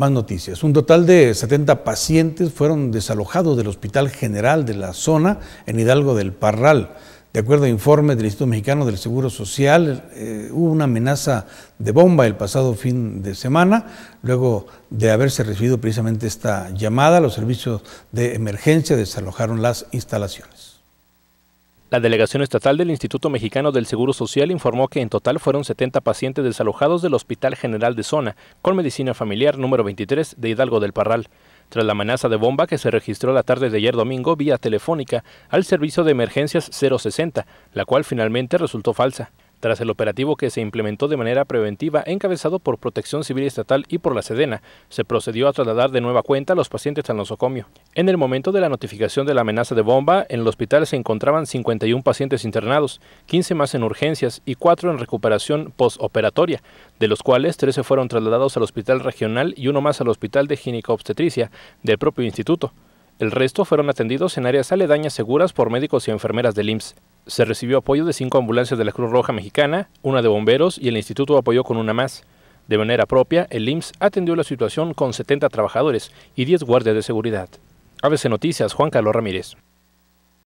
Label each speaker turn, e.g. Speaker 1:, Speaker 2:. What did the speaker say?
Speaker 1: Más noticias. Un total de 70 pacientes fueron desalojados del Hospital General de la zona en Hidalgo del Parral. De acuerdo a informes del Instituto Mexicano del Seguro Social, eh, hubo una amenaza de bomba el pasado fin de semana, luego de haberse recibido precisamente esta llamada, los servicios de emergencia desalojaron las instalaciones.
Speaker 2: La delegación estatal del Instituto Mexicano del Seguro Social informó que en total fueron 70 pacientes desalojados del Hospital General de Zona con medicina familiar número 23 de Hidalgo del Parral, tras la amenaza de bomba que se registró la tarde de ayer domingo vía telefónica al servicio de emergencias 060, la cual finalmente resultó falsa. Tras el operativo que se implementó de manera preventiva, encabezado por Protección Civil Estatal y por la Sedena, se procedió a trasladar de nueva cuenta a los pacientes al nosocomio. En el momento de la notificación de la amenaza de bomba, en el hospital se encontraban 51 pacientes internados, 15 más en urgencias y 4 en recuperación postoperatoria, de los cuales 13 fueron trasladados al hospital regional y uno más al hospital de obstetricia del propio instituto. El resto fueron atendidos en áreas aledañas seguras por médicos y enfermeras del IMSS se recibió apoyo de cinco ambulancias de la Cruz Roja Mexicana, una de bomberos y el instituto apoyó con una más. De manera propia, el IMSS atendió la situación con 70 trabajadores y 10 guardias de seguridad. ABC Noticias, Juan Carlos Ramírez.